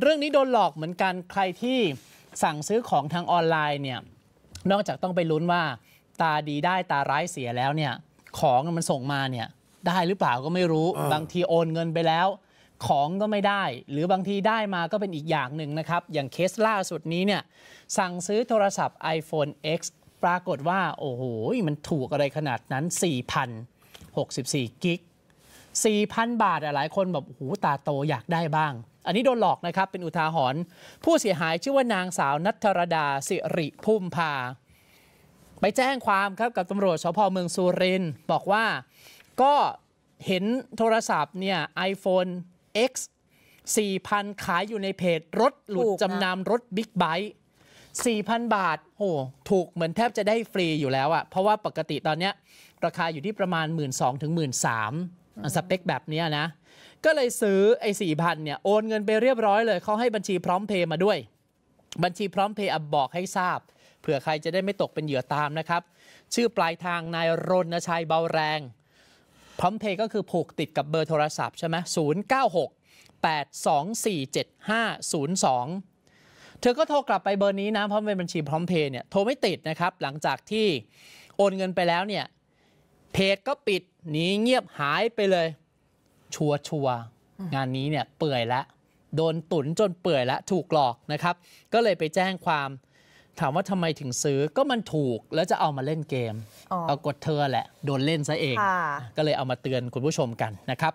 เรื่องนี้โดนหลอกเหมือนกัน ใครที่สั่งซื้อของทางออนไลน์เนี่ย นอกจากต้องไปลุ้นว่าตาดีได้ตาร้ายเสียแล้วเนี่ยของมันส่งมาเนี่ยได้หรือเปล่าก็ไม่รู้ บางทีโอนเงินไปแล้ว ของก็ไม่ได้ หรือบางทีได้มาก็เป็นอีกอย่างหนึ่งนะครับ อย่างเคสล่าสุดนี้เนี่ยสั่งซื้อโทรศัพท์ iPhone X ปรากฏว่าโอ้โหมันถูกอะไรขนาดนั้น 4,064กิก4,000 บาทหลายคนแบบหูตาโตอยากได้บ้างอันนี้โดนหลอกนะครับ เป็นอุทาหรณ์ผู้เสียหายชื่อว่านางสาวนัทรดา สิริพุ่มพา ไปแจ้งความครับกับตำรวจสพเมืองสุรินบอกว่าก็เห็นโทรศัพท์เนี่ย iPhone X 4,000 ขายอยู่ในเพจรถหลุดจำนำรถบิ๊กไบค์4,000 บาทโอ้ถูกเหมือนแทบจะได้ฟรีอยู่แล้วอะเพราะว่าปกติตอนเนี้ยราคาอยู่ที่ประมาณ 1 2 0 0 0ถึง1 3 0 0 0สเปคแบบนี้นะ ก็เลยซื้อไอ้สี่พันเนี่ย โอนเงินไปเรียบร้อยเลย เขาให้บัญชีพร้อมเพย์มาด้วย บัญชีพร้อมเพย์บอกให้ทราบ เผื่อใครจะได้ไม่ตกเป็นเหยื่อตามนะครับ ชื่อปลายทางนายรณชัยเบาแรง พร้อมเพย์ก็คือผูกติดกับเบอร์โทรศัพท์ใช่ไหมศูนย์เก้าหกแปดสองสี่เจ็ดห้าศูนย์สองเธอก็โทรกลับไปเบอร์นี้นะเพราะเป็นบัญชีพร้อมเพย์เนี่ยโทรไม่ติดนะครับ หลังจากที่โอนเงินไปแล้วเนี่ยจก็ปิดหนีเงียบหายไปเลย ชัวชัว งานนี้เนี่ยเปื่อยแล้วโดนตุนจนเปื่อยแล้วถูกหลอกนะครับ ก็เลยไปแจ้งความ ถามว่าทำไมถึงซื้อก็มันถูกแล้วจะเอามาเล่นเกมเอากดเธอแหละ โดนเล่นซะเอง ก็เลยเอามาเตือนคุณผู้ชมกันนะครับ